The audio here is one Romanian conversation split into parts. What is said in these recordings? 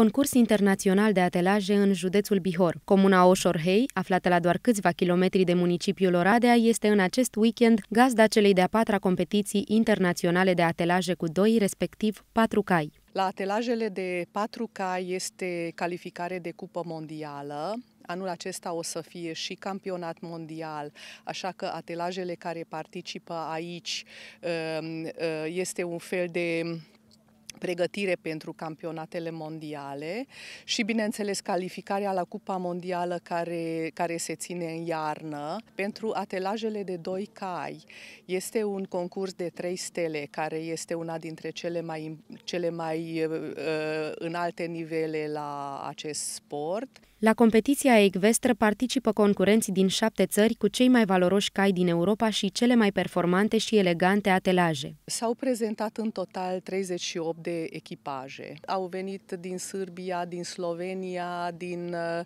Concurs internațional de atelaje în județul Bihor. Comuna Oșorhei, aflată la doar câțiva kilometri de municipiul Oradea, este în acest weekend gazda celei de-a patra competiții internaționale de atelaje cu doi, respectiv patru cai. La atelajele de 4 cai este calificare de cupă mondială, Anul acesta o să fie și campionat mondial, așa că atelajele care participă aici um, uh, este un fel de pregătire pentru campionatele mondiale și, bineînțeles, calificarea la Cupa Mondială care, care se ține în iarnă pentru atelajele de doi cai. Este un concurs de trei stele care este una dintre cele mai, cele mai uh, uh înalte nivele la acest sport. La competiția ecvestră participă concurenți din șapte țări cu cei mai valoroși cai din Europa și cele mai performante și elegante atelaje. S-au prezentat în total 38 de echipaje. Au venit din Sârbia, din Slovenia, din uh,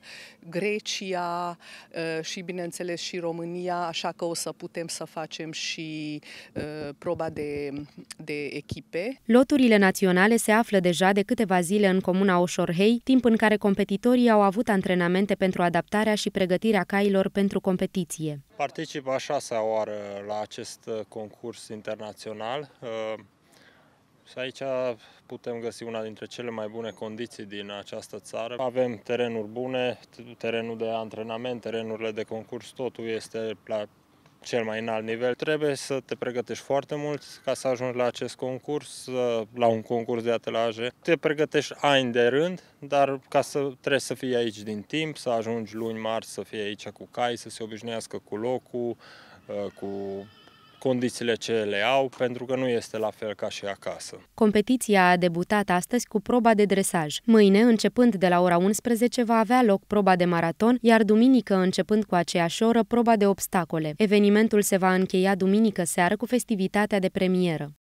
Grecia uh, și, bineînțeles, și România, așa că o să putem să facem și uh, proba de, de echipe. Loturile naționale se află deja de câteva zile în comuna Oșorhei, timp în care competitorii au avut antrenament antrenamente pentru adaptarea și pregătirea cailor pentru competiție. Particip a șasea oară la acest uh, concurs internațional. Uh, aici putem găsi una dintre cele mai bune condiții din această țară. Avem terenuri bune, terenul de antrenament, terenurile de concurs, totul este la cel mai înalt nivel. Trebuie să te pregătești foarte mult ca să ajungi la acest concurs, la un concurs de atelaje. Te pregătești ani de rând, dar ca să trebuie să fii aici din timp, să ajungi luni marți, să fii aici cu cai, să se obișnuiască cu locul, uh, cu condițiile ce le au, pentru că nu este la fel ca și acasă. Competiția a debutat astăzi cu proba de dresaj. Mâine, începând de la ora 11, va avea loc proba de maraton, iar duminică, începând cu aceeași oră, proba de obstacole. Evenimentul se va încheia duminică seară cu festivitatea de premieră.